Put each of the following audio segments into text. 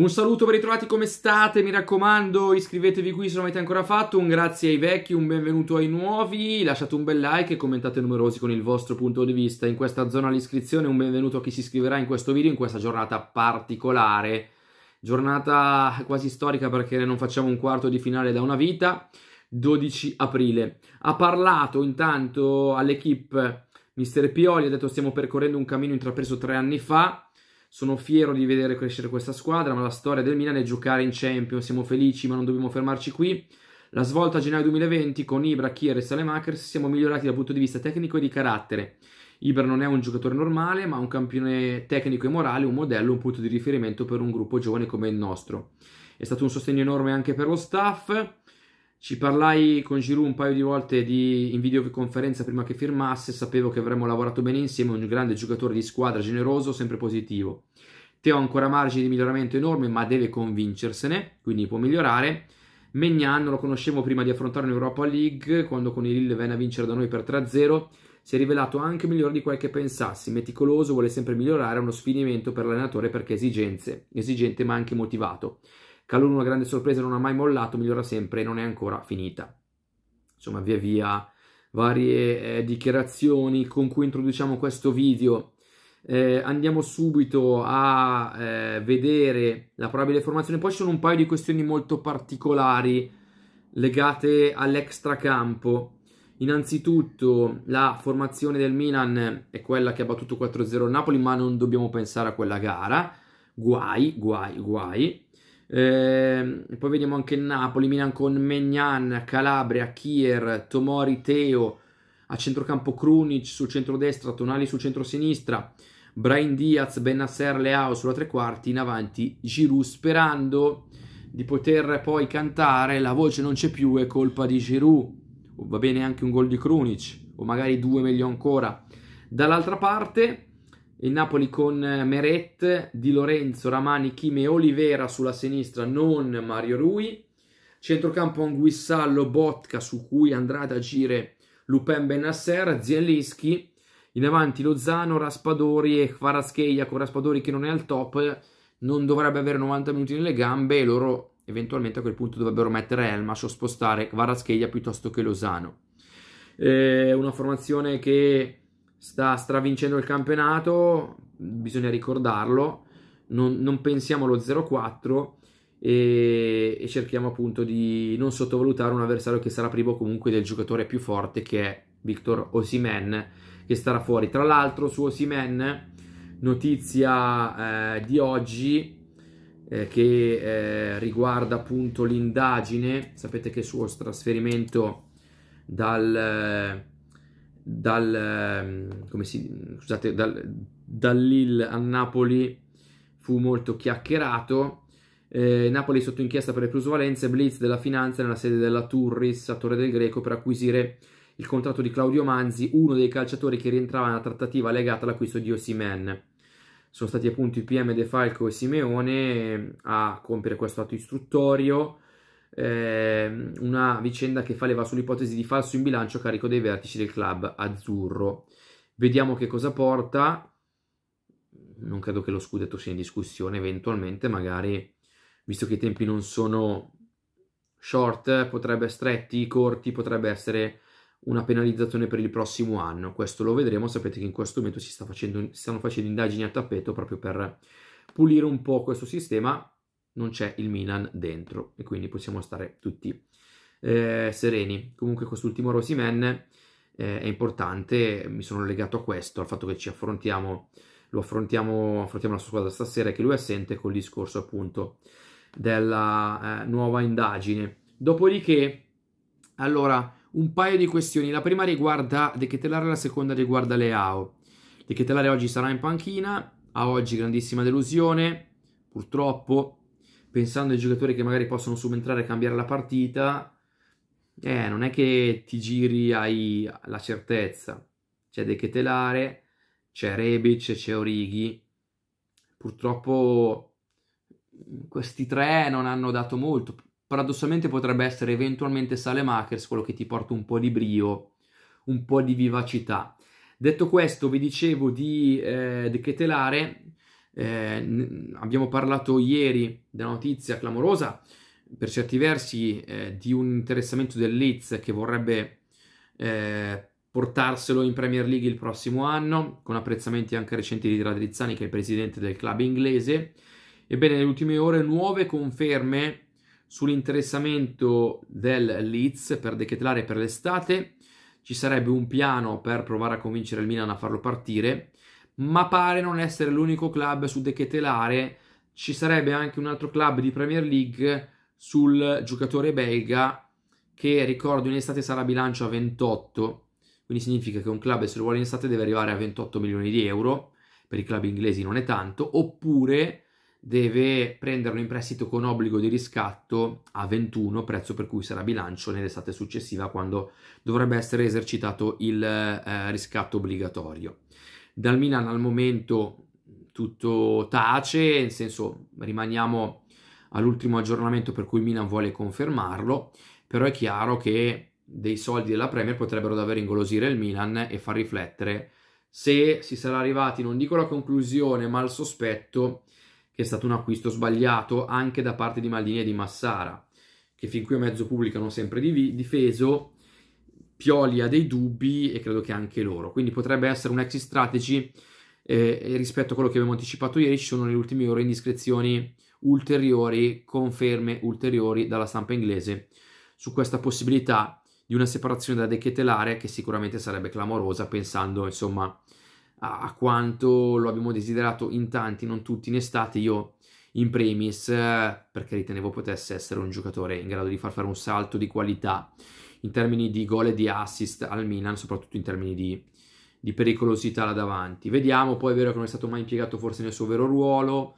Un saluto, ben ritrovati, come state? Mi raccomando, iscrivetevi qui se non avete ancora fatto. Un grazie ai vecchi, un benvenuto ai nuovi. Lasciate un bel like e commentate numerosi con il vostro punto di vista. In questa zona l'iscrizione, un benvenuto a chi si iscriverà in questo video, in questa giornata particolare. Giornata quasi storica perché non facciamo un quarto di finale da una vita. 12 aprile. Ha parlato intanto all'equipe Mister Pioli, ha detto stiamo percorrendo un cammino intrapreso tre anni fa sono fiero di vedere crescere questa squadra, ma la storia del Milan è giocare in Champions. Siamo felici, ma non dobbiamo fermarci qui. La svolta a gennaio 2020 con Ibra, Kier e Salemakers siamo migliorati dal punto di vista tecnico e di carattere. Ibra non è un giocatore normale, ma un campione tecnico e morale, un modello, un punto di riferimento per un gruppo giovane come il nostro. È stato un sostegno enorme anche per lo staff. Ci parlai con Giroud un paio di volte di, in videoconferenza prima che firmasse, sapevo che avremmo lavorato bene insieme, un grande giocatore di squadra, generoso, sempre positivo. Teo ha ancora margini di miglioramento enorme, ma deve convincersene, quindi può migliorare. Megnan lo conoscevo prima di affrontare un'Europa League, quando con il Lille venne a vincere da noi per 3-0. Si è rivelato anche migliore di quel che pensassi, meticoloso, vuole sempre migliorare, è uno sfinimento per l'allenatore perché è esigenze, esigente ma anche motivato. Calulu una grande sorpresa, non ha mai mollato, migliora sempre e non è ancora finita. Insomma, via via varie eh, dichiarazioni con cui introduciamo questo video. Eh, andiamo subito a eh, vedere la probabile formazione. Poi ci sono un paio di questioni molto particolari legate all'extracampo. Innanzitutto la formazione del Milan è quella che ha battuto 4-0 il Napoli, ma non dobbiamo pensare a quella gara. Guai, guai, guai. Eh, poi vediamo anche il Napoli, Milan con Megnan, Calabria, Kier, Tomori, Teo, a centrocampo Krunic sul centro-destra, Tonali sul centro-sinistra, Brian Diaz, Benasser, Leao sulla tre quarti, in avanti Giroud sperando di poter poi cantare la voce non c'è più, è colpa di Giroud, va bene anche un gol di Krunic, o magari due meglio ancora. Dall'altra parte il Napoli con eh, Meret, Di Lorenzo, Ramani, Chime, Olivera sulla sinistra, non Mario Rui. Centrocampo Anguissallo, Botka su cui andrà ad agire Lupin Benasser, Zielinski. In avanti Lozano, Raspadori e Kvarascheia con Raspadori che non è al top. Non dovrebbe avere 90 minuti nelle gambe e loro eventualmente a quel punto dovrebbero mettere Elmas o spostare Kvarascheia piuttosto che Lozano. Eh, una formazione che sta stravincendo il campionato, bisogna ricordarlo, non, non pensiamo allo 0-4 e, e, cerchiamo appunto di non sottovalutare un avversario che sarà privo comunque del giocatore più forte che è Victor Osimen che starà fuori. Tra l'altro su Osimen, notizia eh, di oggi eh, che eh, riguarda appunto l'indagine, sapete che il suo trasferimento dal eh, dal, ehm, come si, scusate, dal, dall'Il a Napoli fu molto chiacchierato. Eh, Napoli sotto inchiesta per le plusvalenze, blitz della finanza nella sede della Turris a Torre del Greco per acquisire il contratto di Claudio Manzi, uno dei calciatori che rientrava nella trattativa legata all'acquisto di Osimen. Sono stati appunto i PM De Falco e Simeone a compiere questo atto istruttorio eh, una vicenda che fa leva sull'ipotesi di falso in bilancio a carico dei vertici del club azzurro. Vediamo che cosa porta. Non credo che lo scudetto sia in discussione, eventualmente magari, visto che i tempi non sono short, potrebbe stretti, corti, potrebbe essere una penalizzazione per il prossimo anno. Questo lo vedremo, sapete che in questo momento si, sta facendo, si stanno facendo indagini a tappeto proprio per pulire un po' questo sistema non c'è il Milan dentro e quindi possiamo stare tutti eh, sereni. Comunque quest'ultimo Rosimen eh, è importante, mi sono legato a questo, al fatto che ci affrontiamo, lo affrontiamo, affrontiamo la sua squadra stasera e che lui è assente col discorso appunto della eh, nuova indagine. Dopodiché, allora, un paio di questioni. La prima riguarda De Ketelare, la seconda riguarda Leao. De Ketelare oggi sarà in panchina, a oggi grandissima delusione, purtroppo, pensando ai giocatori che magari possono subentrare e cambiare la partita, eh, non è che ti giri hai la certezza. C'è De Ketelare, c'è Rebic, c'è Orighi. Purtroppo questi tre non hanno dato molto. Paradossalmente potrebbe essere eventualmente Salemakers quello che ti porta un po' di brio, un po' di vivacità. Detto questo, vi dicevo di eh, De Ketelare, eh, abbiamo parlato ieri della notizia clamorosa, per certi versi, eh, di un interessamento del Leeds che vorrebbe eh, portarselo in Premier League il prossimo anno, con apprezzamenti anche recenti di Radrizzani, che è il presidente del club inglese. Ebbene, nelle ultime ore nuove conferme sull'interessamento del Leeds per Decathlare per l'estate. Ci sarebbe un piano per provare a convincere il Milan a farlo partire ma pare non essere l'unico club su De Ketelare. Ci sarebbe anche un altro club di Premier League sul giocatore belga che ricordo in estate sarà bilancio a 28, quindi significa che un club se lo vuole in estate deve arrivare a 28 milioni di euro, per i club inglesi non è tanto, oppure deve prenderlo in prestito con obbligo di riscatto a 21, prezzo per cui sarà bilancio nell'estate successiva quando dovrebbe essere esercitato il eh, riscatto obbligatorio. Dal Milan al momento tutto tace, nel senso rimaniamo all'ultimo aggiornamento per cui Milan vuole confermarlo, però è chiaro che dei soldi della Premier potrebbero davvero ingolosire il Milan e far riflettere se si sarà arrivati, non dico la conclusione, ma al sospetto che è stato un acquisto sbagliato anche da parte di Maldini e di Massara, che fin qui a mezzo pubblico hanno sempre difeso Pioli ha dei dubbi e credo che anche loro. Quindi potrebbe essere un ex strategy eh, rispetto a quello che abbiamo anticipato ieri. Ci sono nelle ultime ore indiscrezioni ulteriori, conferme ulteriori dalla stampa inglese su questa possibilità di una separazione da De Chetelare che sicuramente sarebbe clamorosa pensando insomma a, a quanto lo abbiamo desiderato in tanti, non tutti in estate. Io in primis eh, perché ritenevo potesse essere un giocatore in grado di far fare un salto di qualità in termini di gol e di assist al Milan, soprattutto in termini di, di pericolosità là davanti. Vediamo, poi è vero che non è stato mai impiegato forse nel suo vero ruolo,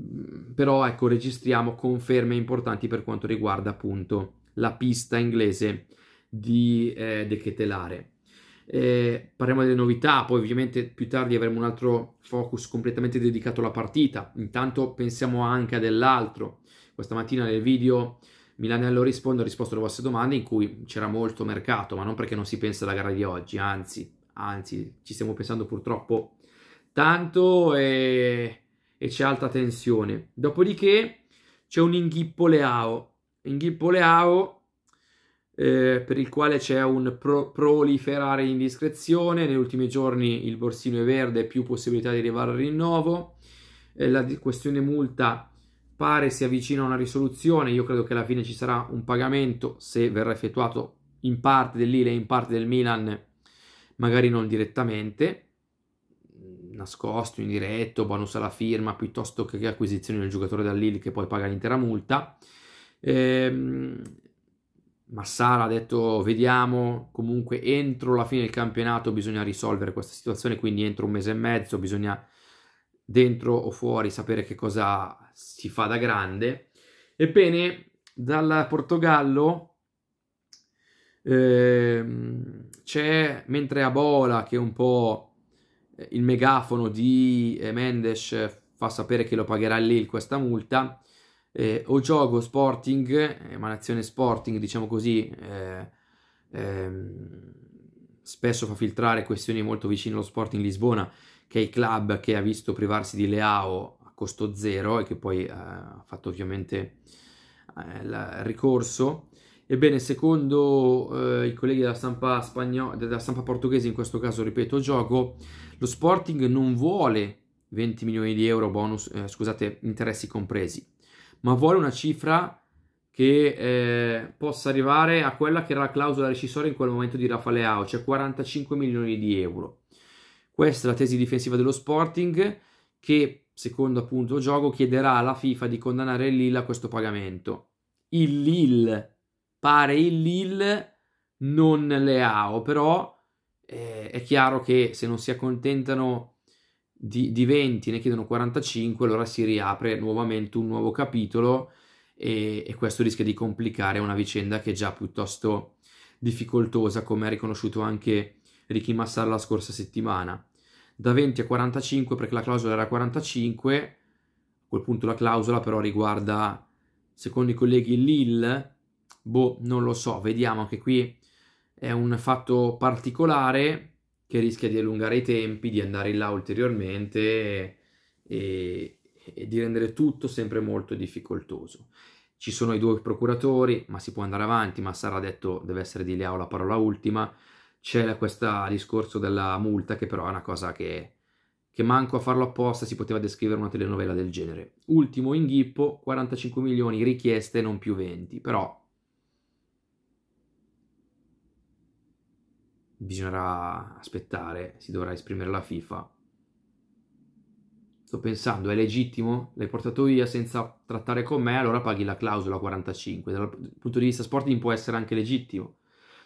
mm, però ecco, registriamo conferme importanti per quanto riguarda appunto la pista inglese di eh, De Chetelare. Eh, parliamo delle novità, poi ovviamente più tardi avremo un altro focus completamente dedicato alla partita. Intanto pensiamo anche a dell'altro. Questa mattina nel video Milanello risponde, ha risposto alle vostre domande in cui c'era molto mercato, ma non perché non si pensa alla gara di oggi, anzi, anzi ci stiamo pensando purtroppo tanto e, e c'è alta tensione. Dopodiché c'è un inghippo Leao, inghippo Leao eh, per il quale c'è un pro- proliferare di indiscrezione, negli ultimi giorni il borsino è verde, più possibilità di arrivare al rinnovo, eh, la questione multa pare si avvicina a una risoluzione, io credo che alla fine ci sarà un pagamento se verrà effettuato in parte dell'Ile e in parte del Milan, magari non direttamente, nascosto, indiretto, bonus alla firma, piuttosto che acquisizione del giocatore dall'Ile che poi paga l'intera multa. Ehm, Massara ha detto vediamo, comunque entro la fine del campionato bisogna risolvere questa situazione, quindi entro un mese e mezzo bisogna dentro o fuori sapere che cosa si fa da grande. Ebbene, dal Portogallo ehm, c'è, mentre Abola, che è un po' eh, il megafono di eh, Mendes, fa sapere che lo pagherà lì questa multa, eh, Ogiogo Sporting, emanazione eh, Sporting, diciamo così, eh, ehm, spesso fa filtrare questioni molto vicine allo Sporting Lisbona, che è il club che ha visto privarsi di Leao costo zero e che poi eh, ha fatto ovviamente eh, il ricorso. Ebbene, secondo eh, i colleghi della stampa, spagnol- della stampa portoghese, in questo caso ripeto gioco, lo Sporting non vuole 20 milioni di euro bonus, eh, scusate, interessi compresi, ma vuole una cifra che eh, possa arrivare a quella che era la clausola rescissoria in quel momento di Rafa cioè 45 milioni di euro. Questa è la tesi difensiva dello Sporting che secondo appunto gioco, chiederà alla FIFA di condannare il Lille a questo pagamento. Il Lille, pare il Lille, non Leao, però eh, è chiaro che se non si accontentano di, di 20, ne chiedono 45, allora si riapre nuovamente un nuovo capitolo e, e questo rischia di complicare una vicenda che è già piuttosto difficoltosa, come ha riconosciuto anche Ricky Massar la scorsa settimana da 20 a 45 perché la clausola era 45, a quel punto la clausola però riguarda, secondo i colleghi, l'IL, boh, non lo so, vediamo che qui è un fatto particolare che rischia di allungare i tempi, di andare in là ulteriormente e, e, e di rendere tutto sempre molto difficoltoso. Ci sono i due procuratori, ma si può andare avanti, ma sarà detto deve essere di Leao la parola ultima, c'è questo discorso della multa, che però è una cosa che, che manco a farlo apposta si poteva descrivere una telenovela del genere. Ultimo inghippo, 45 milioni richieste, non più 20, però bisognerà aspettare, si dovrà esprimere la FIFA. Sto pensando, è legittimo? L'hai portato via senza trattare con me, allora paghi la clausola 45. Dal punto di vista sporting può essere anche legittimo.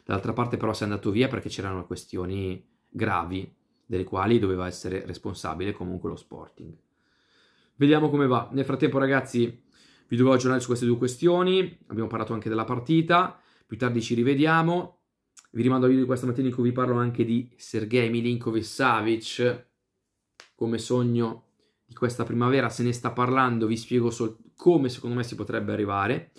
Dall'altra parte però si è andato via perché c'erano questioni gravi delle quali doveva essere responsabile comunque lo Sporting. Vediamo come va. Nel frattempo ragazzi vi dovevo aggiornare su queste due questioni, abbiamo parlato anche della partita, più tardi ci rivediamo. Vi rimando al video di questa mattina in cui vi parlo anche di Sergei Milinkovic-Savic come sogno di questa primavera, se ne sta parlando, vi spiego come secondo me si potrebbe arrivare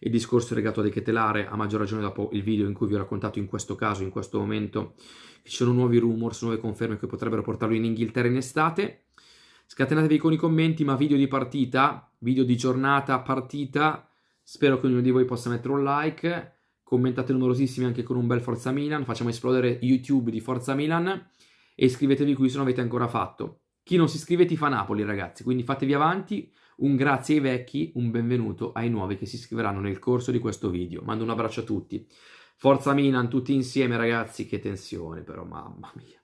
il discorso legato a chetelare, a maggior ragione dopo il video in cui vi ho raccontato in questo caso, in questo momento, che ci sono nuovi rumors, nuove conferme che potrebbero portarlo in Inghilterra in estate. Scatenatevi con i commenti, ma video di partita, video di giornata, partita, spero che ognuno di voi possa mettere un like, commentate numerosissimi anche con un bel Forza Milan, facciamo esplodere YouTube di Forza Milan e iscrivetevi qui se non avete ancora fatto. Chi non si iscrive ti fa Napoli ragazzi, quindi fatevi avanti, un grazie ai vecchi, un benvenuto ai nuovi che si iscriveranno nel corso di questo video. Mando un abbraccio a tutti. Forza Milan, tutti insieme ragazzi, che tensione però, mamma mia.